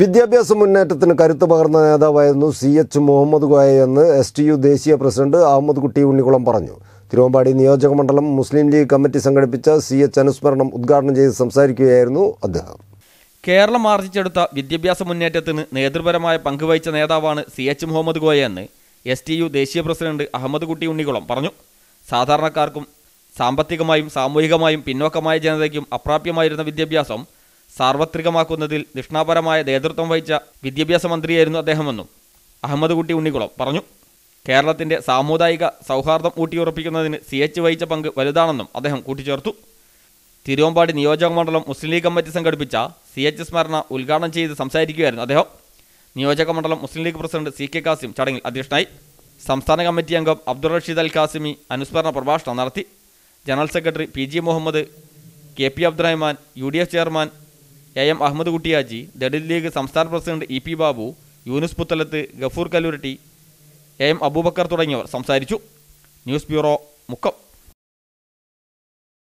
വിദ്യാഭ്യാസ മുന്നേറ്റത്തിന് കരുത്ത് പകർന്ന നേതാവായിരുന്നു സി എച്ച് മുഹമ്മദ് ഗോയ എന്ന് എസ് ടി യു ദേശീയ പ്രസിഡന്റ് അഹമ്മദ് കുട്ടി ഉണ്ണിക്കുളം പറഞ്ഞു തിരുവമ്പാടി നിയോജകമണ്ഡലം മുസ്ലിം ലീഗ് കമ്മിറ്റി സംഘടിപ്പിച്ച സി എച്ച് അനുസ്മരണം ഉദ്ഘാടനം ചെയ്ത് സംസാരിക്കുകയായിരുന്നു അദ്ദേഹം കേരളം ആർജിച്ചെടുത്ത വിദ്യാഭ്യാസ മുന്നേറ്റത്തിന് നേതൃപരമായ പങ്കുവഹിച്ച നേതാവാണ് സി എച്ച് മുഹമ്മദ് ഗോയ എന്ന് എസ് ടി യു ദേശീയ പ്രസിഡന്റ് അഹമ്മദ് കുട്ടി ഉണ്ണിക്കുളം പറഞ്ഞു സാധാരണക്കാർക്കും സാമ്പത്തികമായും സാമൂഹികമായും പിന്നോക്കമായ ജനതയ്ക്കും അപ്രാപ്യമായിരുന്ന വിദ്യാഭ്യാസം സാർവത്രികമാക്കുന്നതിൽ നിഷ്ണാപരമായ നേതൃത്വം വഹിച്ച വിദ്യാഭ്യാസ മന്ത്രിയായിരുന്നു അദ്ദേഹമെന്നും അഹമ്മദ് കുട്ടി ഉണ്ണിക്കുളം പറഞ്ഞു കേരളത്തിന്റെ സാമുദായിക സൗഹാർദ്ദം ഊട്ടിയുറപ്പിക്കുന്നതിന് സി എച്ച് വഹിച്ച പങ്ക് വലുതാണെന്നും അദ്ദേഹം കൂട്ടിച്ചേർത്തു തിരുവമ്പാടി നിയോജക മണ്ഡലം മുസ്ലിം ലീഗ് കമ്മിറ്റി സംഘടിപ്പിച്ച സി എച്ച് സ്മരണ ഉദ്ഘാടനം ചെയ്ത് സംസാരിക്കുകയായിരുന്നു അദ്ദേഹം നിയോജക മണ്ഡലം Muslim League president C K Kasim ചടങ്ങിൽ അധ്യക്ഷനായി സംസ്ഥാന കമ്മിറ്റി അംഗം അബ്ദുൾ റഷീദ് അൽ കാസിമി അനുസ്മരണ പ്രഭാഷണം നടത്തി general secretary P G Muhammad K P Abdurahman U D F chairman A M Ahammed Kutty Haji Dalit League സംസ്ഥാന പ്രസിഡന്റ് E P Babu Yunus Puthalath Gafoor Kalluratti A M Abubacker തുടങ്ങിയവർ സംസാരിച്ചു ന്യൂസ് ബ്യൂറോ മുക്കം